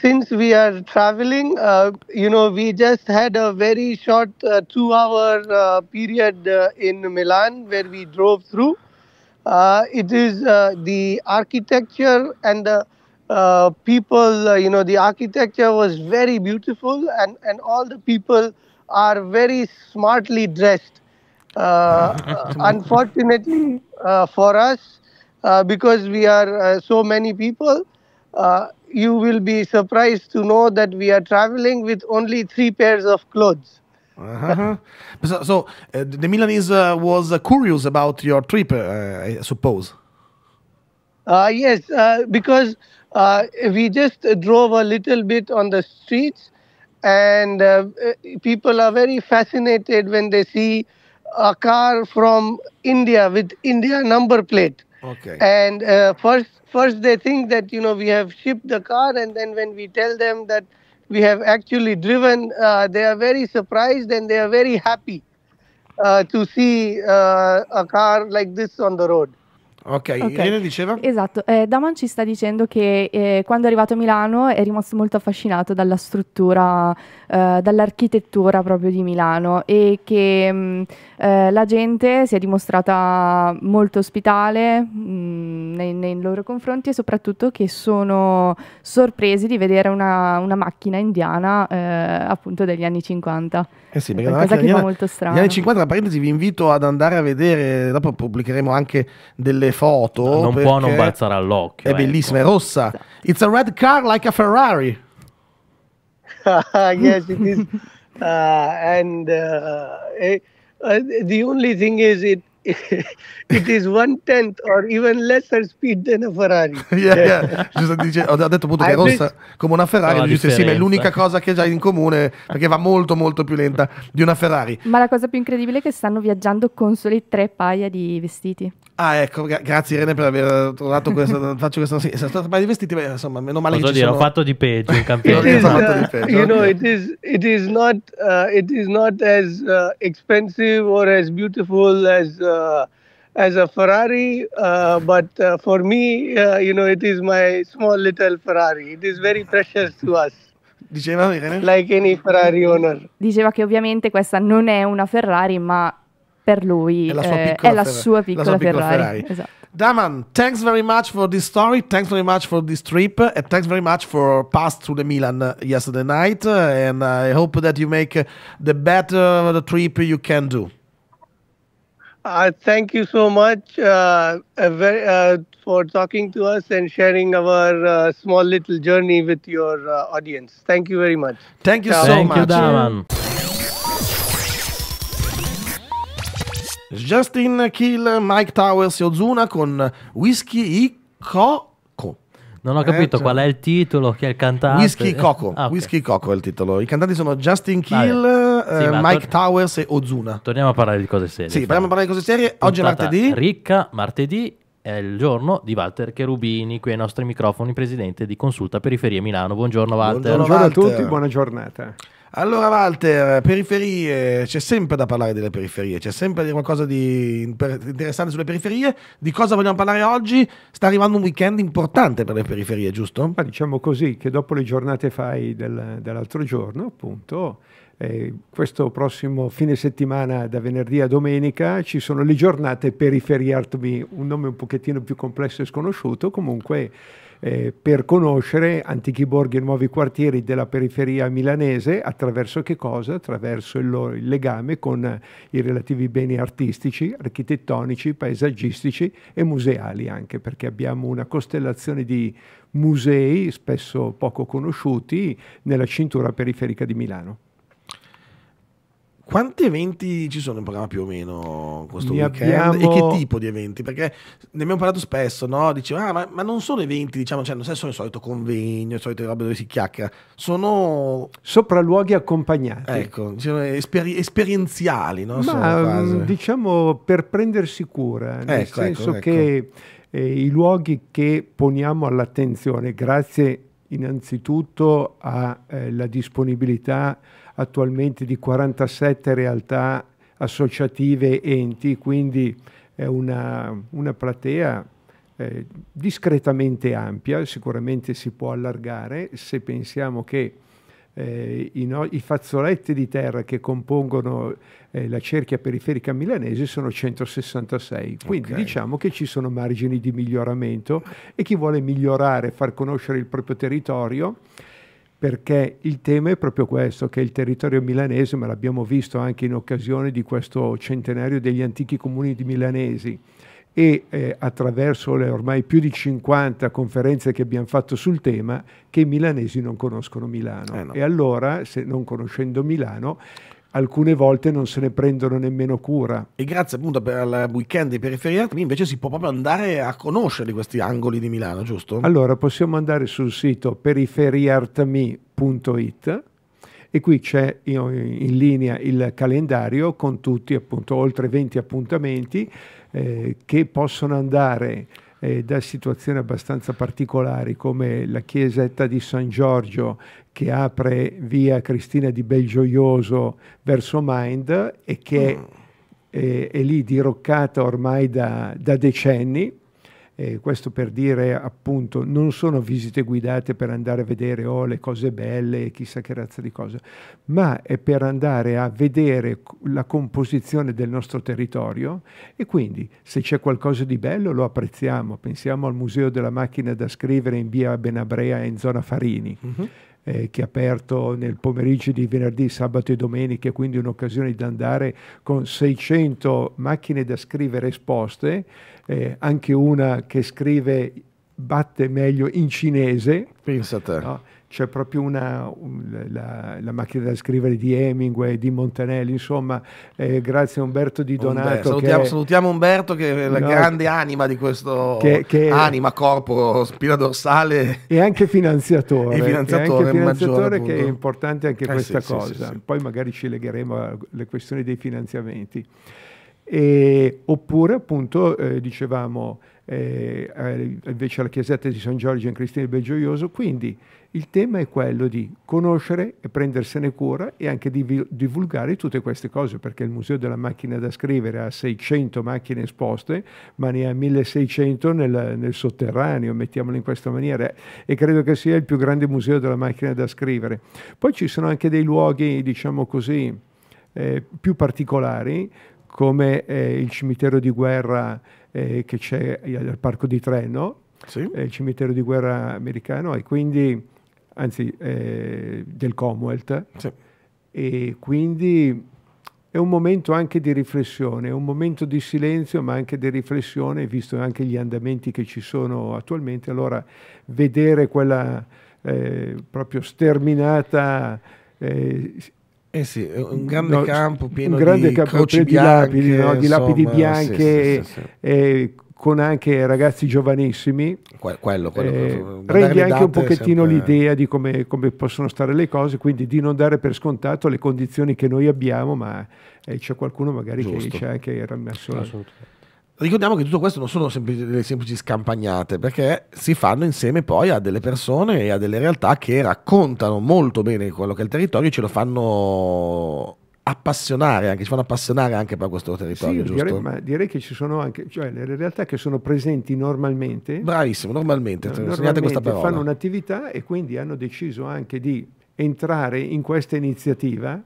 since we are traveling, uh, you know, we just had a very short uh, two hour uh, period uh, in Milan where we drove through. Uh, it is uh, the architecture and the people, you know, the architecture was very beautiful and, and all the people are very smartly dressed. [LAUGHS] unfortunately for us, because we are so many people, you will be surprised to know that we are traveling with only three pairs of clothes. uh-huh. [LAUGHS] so, uh, the Milanese uh, was uh, curious about your trip, uh, I suppose. Uh, yes, uh, because we just drove a little bit on the streets, and people are very fascinated when they see a car from India with India number plate. Okay. And uh, first, first they think that you know we have shipped the car, and then when we tell them that we have actually driven, uh, they are very surprised and they are very happy uh, to see uh, a car like this on the road. Ok, okay. Irene diceva? Esatto, eh, Daman ci sta dicendo che eh, quando è arrivato a Milano è rimasto molto affascinato dalla struttura, eh, dall'architettura proprio di Milano e che mh, mm, eh, la gente si è dimostrata molto ospitale mh, mm, nei, nei, loro confronti e soprattutto che sono sorpresi di vedere una, una macchina indiana eh, appunto degli anni 50. Eh sì, perché è una cosa che indiana, fa molto strano. Negli anni 50, tra parentesi, vi invito ad andare a vedere, dopo pubblicheremo anche delle foto. non può non balzare all'occhio. È ecco. bellissima, ecco. è rossa. It's a red car like a Ferrari. [LAUGHS] yes, it is. Uh, and uh, uh, the only thing is, it [LAUGHS] it is one tenth or even lesser speed than a Ferrari. [LAUGHS] Yeah, yeah. dice, ho detto appunto che è rossa come una Ferrari, no, sì, ma è l'unica cosa che ha in comune perché va molto molto più lenta di una Ferrari. Ma la cosa più incredibile è che stanno viaggiando con soli tre paia di vestiti. Ah, ecco, gra grazie Irene per aver eh, trovato questa. [LAUGHS] faccio questa sì, sono stati paio di vestiti, ma insomma, meno male Posso che dire, sono... ho fatto di peggio in campione. Ho fatto di peggio, uh, you know, it is, it is not, uh, it is not as uh, expensive or as beautiful as uh, Uh, as a Ferrari, uh, but uh, for me, uh, you know, it is my small little Ferrari. It is very precious to us. [LAUGHS] Diceva Irene? Like any Ferrari owner. Diceva che ovviamente questa non è una Ferrari, ma per lui è la sua eh, piccola, la Ferrari. Sua piccola, la sua piccola Ferrari. Ferrari. Esatto. Daman, thanks very much for this story. Thanks very much for this trip. And thanks very much for pass through the Milan yesterday night. And I hope that you make the better the trip you can do. Uh, thank you so much uh, uh, very, uh, for talking to us and sharing our uh, small little journey with your uh, audience. Thank you very much. Thank you so thank much. You, Justin Kill Mike Towers si con Whiskey e Co Non ho capito eh, cioè, qual è il titolo, chi è il cantante. Whiskey Coco. Ah, okay. Whisky Coco è il titolo. I cantanti sono Justin Kill, sì, eh, Mike tor- Towers e Ozuna. Torniamo a parlare di cose serie. Sì, parliamo a parlare di cose serie. Oggi è martedì. Ricca, martedì è il giorno di Walter Cherubini, qui ai nostri microfoni, presidente di Consulta Periferia Milano. Buongiorno Walter. Buongiorno, Buongiorno Walter. a tutti, buona giornata. Allora Walter, periferie, c'è sempre da parlare delle periferie, c'è sempre qualcosa di interessante sulle periferie. Di cosa vogliamo parlare oggi? Sta arrivando un weekend importante per le periferie, giusto? Ma diciamo così, che dopo le giornate fai del, dell'altro giorno, appunto, eh, questo prossimo fine settimana, da venerdì a domenica, ci sono le giornate Periferie Art Me, un nome un pochettino più complesso e sconosciuto, comunque eh, per conoscere antichi borghi e nuovi quartieri della periferia milanese attraverso che cosa? Attraverso il, loro, il legame con eh, i relativi beni artistici, architettonici, paesaggistici e museali anche perché abbiamo una costellazione di musei spesso poco conosciuti nella cintura periferica di Milano. Quanti eventi ci sono in programma più o meno questo ne weekend? Abbiamo... E che tipo di eventi? Perché ne abbiamo parlato spesso, no? Diceva, ah, ma, ma, non sono eventi, diciamo, cioè, non sono il solito convegno, le solite robe dove si chiacchiera, sono... Sopralluoghi accompagnati. Ecco, diciamo, esperi esperienziali, no? Ma, mm, diciamo, per prendersi cura, nel ecco, ecco senso ecco, che ecco. Eh, i luoghi che poniamo all'attenzione, grazie innanzitutto alla eh, disponibilità attualmente di 47 realtà associative e enti, quindi è una, una platea eh, discretamente ampia, sicuramente si può allargare se pensiamo che eh, i, no, i, fazzoletti di terra che compongono eh, la cerchia periferica milanese sono 166, quindi okay. diciamo che ci sono margini di miglioramento e chi vuole migliorare, far conoscere il proprio territorio perché il tema è proprio questo, che il territorio milanese, ma l'abbiamo visto anche in occasione di questo centenario degli antichi comuni di milanesi, e eh, attraverso le ormai più di 50 conferenze che abbiamo fatto sul tema che i milanesi non conoscono Milano. Eh no. E allora, se non conoscendo Milano, alcune volte non se ne prendono nemmeno cura. E grazie appunto per il weekend di periferia, invece si può proprio andare a conoscere questi angoli di Milano, giusto? Allora, possiamo andare sul sito periferiartmi.it e qui c'è in linea il calendario con tutti appunto oltre 20 appuntamenti eh, che possono andare eh, da situazioni abbastanza particolari come la chiesetta di San Giorgio che apre via Cristina di Belgioioso verso Mind e che mm. è, è, lì diroccata ormai da, da decenni. Eh, questo per dire appunto non sono visite guidate per andare a vedere oh, le cose belle e chissà che razza di cosa, ma è per andare a vedere la composizione del nostro territorio e quindi se c'è qualcosa di bello lo apprezziamo. Pensiamo al Museo della Macchina da Scrivere in via Benabrea in zona Farini. Mm -hmm eh, che è aperto nel pomeriggio di venerdì, sabato e domenica, quindi un'occasione di andare con 600 macchine da scrivere esposte, eh, anche una che scrive batte meglio in cinese. Pensa a te. No? c'è proprio una, la, la, macchina da scrivere di Hemingway, di Montanelli, insomma, eh, grazie a Umberto Di Donato. Umberto, salutiamo, è, salutiamo, Umberto che è la no, grande anima di questo che, che, anima, corpo, spina dorsale. E anche finanziatore. [LAUGHS] e finanziatore, anche finanziatore che è importante anche eh, questa sì, cosa. Sì, sì, Poi magari ci legheremo alle questioni dei finanziamenti. E, oppure appunto eh, dicevamo eh, eh invece alla chiesetta di San Giorgio in Cristina del Belgioioso, quindi il tema è quello di conoscere e prendersene cura e anche di divulgare tutte queste cose, perché il Museo della Macchina da Scrivere ha 600 macchine esposte, ma ne ha 1600 nel, nel sotterraneo, mettiamolo in questa maniera, e credo che sia il più grande museo della macchina da scrivere. Poi ci sono anche dei luoghi, diciamo così, eh, più particolari, come eh, il cimitero di guerra eh, che c'è al parco di Treno, sì. Eh, il cimitero di guerra americano, e quindi anzi eh, del Commonwealth. Sì. E quindi è un momento anche di riflessione, un momento di silenzio ma anche di riflessione, visto anche gli andamenti che ci sono attualmente. Allora vedere quella eh, proprio sterminata... Eh, eh sì, un grande no, campo pieno un grande di, campo, bianche, di lapidi, no? di lapidi bianche. Sì, sì, sì, eh, con anche ragazzi giovanissimi, que- quello, quello, eh, rendi anche un pochettino sempre... l'idea di come, come, possono stare le cose, quindi di non dare per scontato le condizioni che noi abbiamo, ma eh, c'è qualcuno magari Giusto. che c'è anche rammesso. Ricordiamo che tutto questo non sono semplici, delle semplici scampagnate, perché si fanno insieme poi a delle persone e a delle realtà che raccontano molto bene quello che è il territorio e ce lo fanno appassionare anche, ci fanno appassionare anche per questo territorio, sì, giusto? Direi, direi, che ci sono anche, cioè le realtà che sono presenti normalmente. Bravissimo, normalmente, eh, no, normalmente fanno un'attività e quindi hanno deciso anche di entrare in questa iniziativa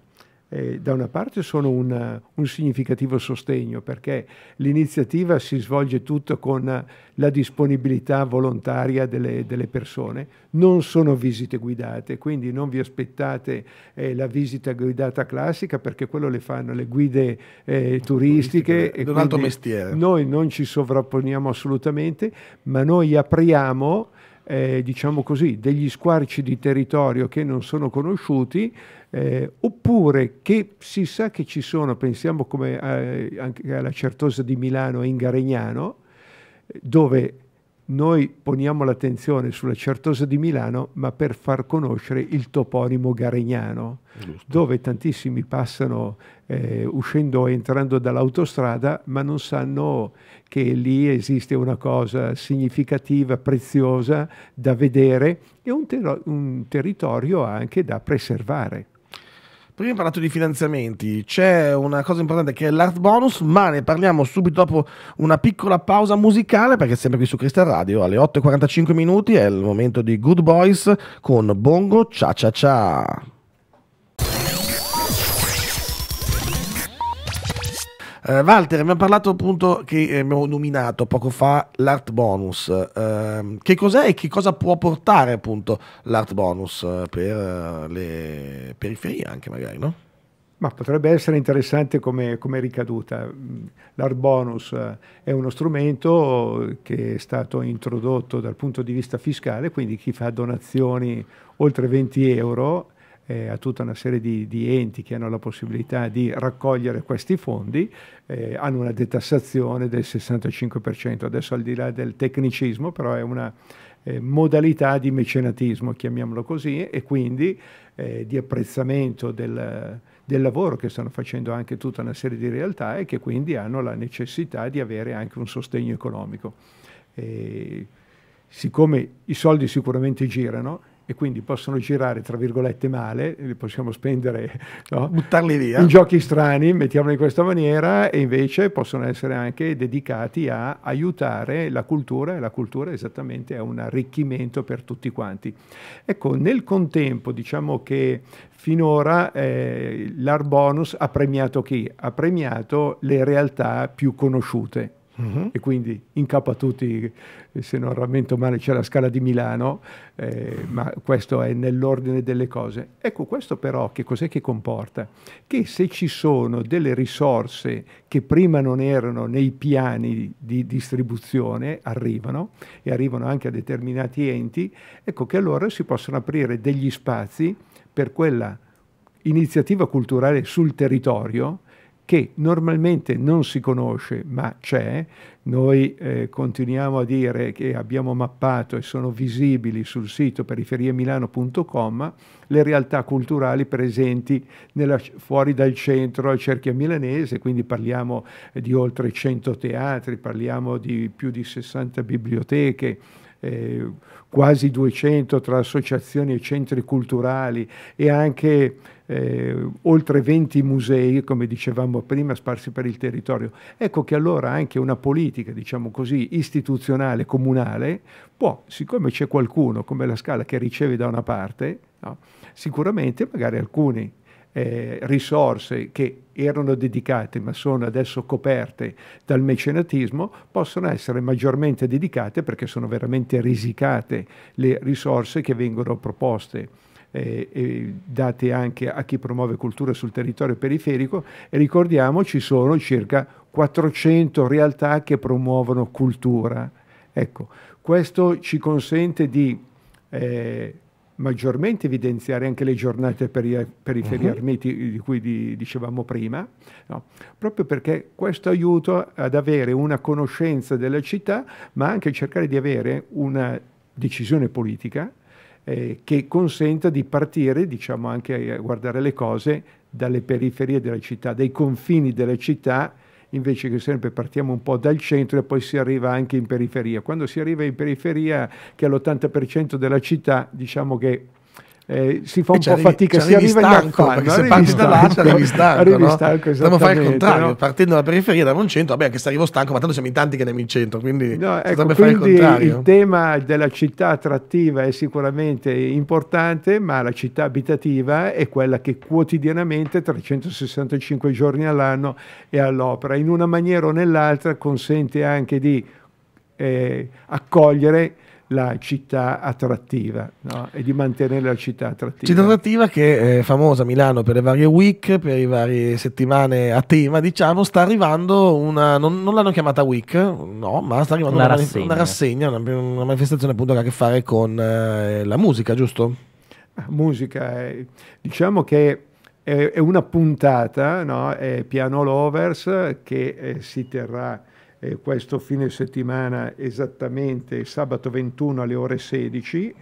eh, da una parte sono una, un significativo sostegno perché l'iniziativa si svolge tutto con la disponibilità volontaria delle, delle persone, non sono visite guidate, quindi non vi aspettate eh, la visita guidata classica perché quello le fanno le guide eh, turistiche. È un altro mestiere. Noi non ci sovrapponiamo assolutamente, ma noi apriamo eh, diciamo così, degli squarci di territorio che non sono conosciuti, eh, oppure che si sa che ci sono, pensiamo come a, eh, anche alla certosa di Milano in Garegnano, dove noi poniamo l'attenzione sulla Certosa di Milano, ma per far conoscere il toponimo garegnano, Giusto. dove tantissimi passano eh, uscendo e entrando dall'autostrada, ma non sanno che lì esiste una cosa significativa, preziosa da vedere e un, ter- un territorio anche da preservare. Prima hai parlato di finanziamenti, c'è una cosa importante che è l'art bonus, ma ne parliamo subito dopo una piccola pausa musicale perché sempre qui su Crystal Radio alle 8.45 minuti è il momento di Good Boys con Bongo Cia Cia Cia. Eh, Walter, abbiamo parlato appunto che abbiamo nominato poco fa l'art bonus. Eh, che cos'è e che cosa può portare appunto l'art bonus eh, per eh, le periferie anche magari, no? Ma potrebbe essere interessante come, come, ricaduta. L'art bonus eh, è uno strumento che è stato introdotto dal punto di vista fiscale, quindi chi fa donazioni oltre 20 euro eh, a tutta una serie di, di, enti che hanno la possibilità di raccogliere questi fondi, eh, hanno una detassazione del 65%. Adesso al di là del tecnicismo, però è una eh, modalità di mecenatismo, chiamiamolo così, e quindi eh, di apprezzamento del, del lavoro che stanno facendo anche tutta una serie di realtà e che quindi hanno la necessità di avere anche un sostegno economico. E, eh, siccome i soldi sicuramente girano, e quindi possono girare tra virgolette male, li possiamo spendere, no? buttarli via in giochi strani, mettiamoli in questa maniera e invece possono essere anche dedicati a aiutare la cultura e la cultura esattamente è un arricchimento per tutti quanti. Ecco, nel contempo diciamo che finora eh, l'Art ha premiato chi? Ha premiato le realtà più conosciute Uh-huh. E quindi in capo a tutti, se non rammento male, c'è la scala di Milano, eh, ma questo è nell'ordine delle cose. Ecco, questo però che cos'è che comporta? Che se ci sono delle risorse che prima non erano nei piani di distribuzione, arrivano e arrivano anche a determinati enti, ecco che allora si possono aprire degli spazi per quella iniziativa culturale sul territorio che normalmente non si conosce ma c'è, noi eh, continuiamo a dire che abbiamo mappato e sono visibili sul sito periferiemilano.com le realtà culturali presenti nella, fuori dal centro al cerchio milanese, quindi parliamo di oltre 100 teatri, parliamo di più di 60 biblioteche, eh, quasi 200 tra associazioni e centri culturali e anche eh, oltre 20 musei, come dicevamo prima, sparsi per il territorio. Ecco che allora anche una politica, diciamo così, istituzionale, comunale, può, siccome c'è qualcuno come la scala che riceve da una parte, no, sicuramente magari alcuni eh, risorse che erano dedicate ma sono adesso coperte dal mecenatismo possono essere maggiormente dedicate perché sono veramente risicate le risorse che vengono proposte eh, eh, date anche a chi promuove cultura sul territorio periferico e ricordiamo ci sono circa 400 realtà che promuovono cultura. Ecco, questo ci consente di eh, maggiormente evidenziare anche le giornate per i periferi uh-huh. Mhm. armiti di cui di, dicevamo prima, no? proprio perché questo aiuta ad avere una conoscenza della città, ma anche cercare di avere una decisione politica eh, che consenta di partire, diciamo anche a guardare le cose dalle periferie della città, dai confini della città, invece che sempre partiamo un po' dal centro e poi si arriva anche in periferia. Quando si arriva in periferia, che è l'80% della città, diciamo che eh, si fa un po' fatica, si arriva stanco, in affanno, se parti da là arrivi stanco, arrivi stanco no? dobbiamo fare il contrario, no? partendo dalla periferia, da un centro, vabbè anche se arrivo stanco, ma tanto siamo in tanti che andiamo in centro, quindi no, ecco, quindi fare il contrario. Il tema della città attrattiva è sicuramente importante, ma la città abitativa è quella che quotidianamente, 365 giorni all'anno, è all'opera, in una maniera o nell'altra consente anche di eh, accogliere la città attrattiva no? e di mantenere la città attrattiva. Città attrattiva che è famosa a Milano per le varie week, per le varie settimane a tema, diciamo, sta arrivando una, non, non l'hanno chiamata week, no, ma sta arrivando una, una rassegna, una, rassegna una, una, manifestazione appunto che ha a che fare con eh, la musica, giusto? Ah, musica, eh, diciamo che è, è una puntata, no? è Piano Lovers, che eh, si terrà eh, questo fine settimana esattamente sabato 21 alle ore 16.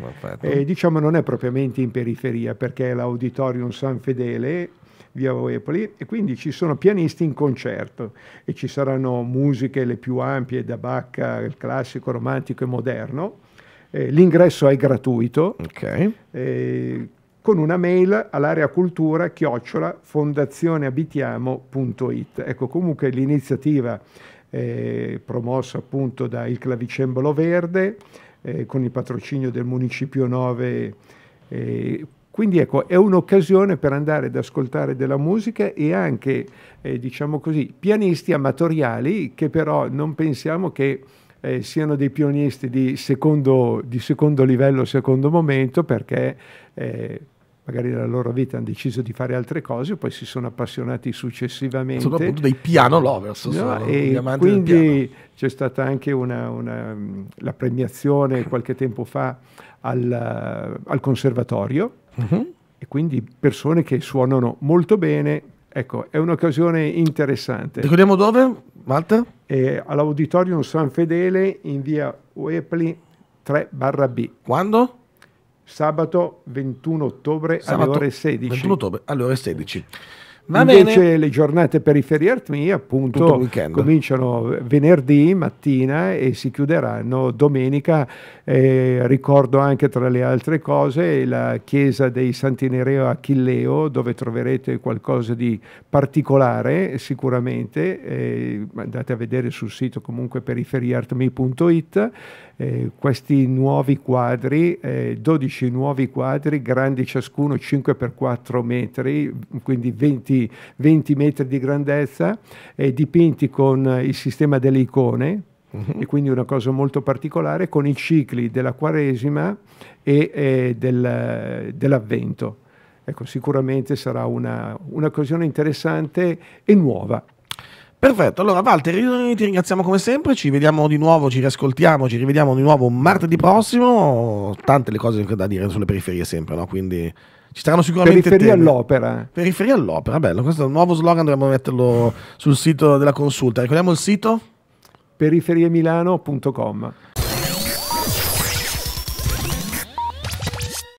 e eh, diciamo non è propriamente in periferia perché è l'Auditorium San Fedele via Oepoli e quindi ci sono pianisti in concerto e ci saranno musiche le più ampie da Bacca, il classico, romantico e moderno. Eh, l'ingresso è gratuito. Okay. Eh, con una mail all'area cultura chiocciola fondazioneabitiamo.it. Ecco, comunque l'iniziativa eh, promossa appunto da Il Clavicembalo Verde eh, con il patrocinio del Municipio 9. Eh, quindi ecco, è un'occasione per andare ad ascoltare della musica e anche, eh, diciamo così, pianisti amatoriali che però non pensiamo che eh, siano dei pianisti di secondo, di secondo, livello, secondo momento, perché eh, magari nella loro vita hanno deciso di fare altre cose, poi si sono appassionati successivamente. Sono appunto dei piano lovers, no, sono e quindi c'è stata anche una, una, la premiazione qualche tempo fa al, al conservatorio uh-huh. e quindi persone che suonano molto bene. Ecco, è un'occasione interessante. Ricordiamo dove, Malta? Eh, all'Auditorium San Fedele in via Uepli 3 B. Quando? sabato 21 ottobre sabato alle ore 16. 21 ottobre alle ore 16. Va Invece bene. le giornate periferie i Artmi appunto cominciano venerdì mattina e si chiuderanno domenica. Eh, ricordo anche tra le altre cose la chiesa dei Santinereo a Achilleo dove troverete qualcosa di particolare sicuramente. Eh, andate a vedere sul sito comunque periferiartmi.it eh, questi nuovi quadri, eh, 12 nuovi quadri, grandi ciascuno 5x4 metri, quindi 20, 20 metri di grandezza, eh, dipinti con il sistema delle icone, mhm. e quindi una cosa molto particolare con i cicli della Quaresima e eh, del, dell'Avvento. Ecco, sicuramente sarà una, un'occasione interessante e nuova. Perfetto, allora Walter, io ti ringraziamo come sempre, ci vediamo di nuovo, ci riascoltiamo, ci rivediamo di nuovo martedì prossimo, tante le cose da dire sulle periferie sempre, no? quindi ci saranno sicuramente... Periferia temi. all'opera. Eh. Periferia all'opera, bello, questo è un nuovo slogan, dovremmo metterlo sul sito della consulta, ricordiamo il sito? periferiemilano.com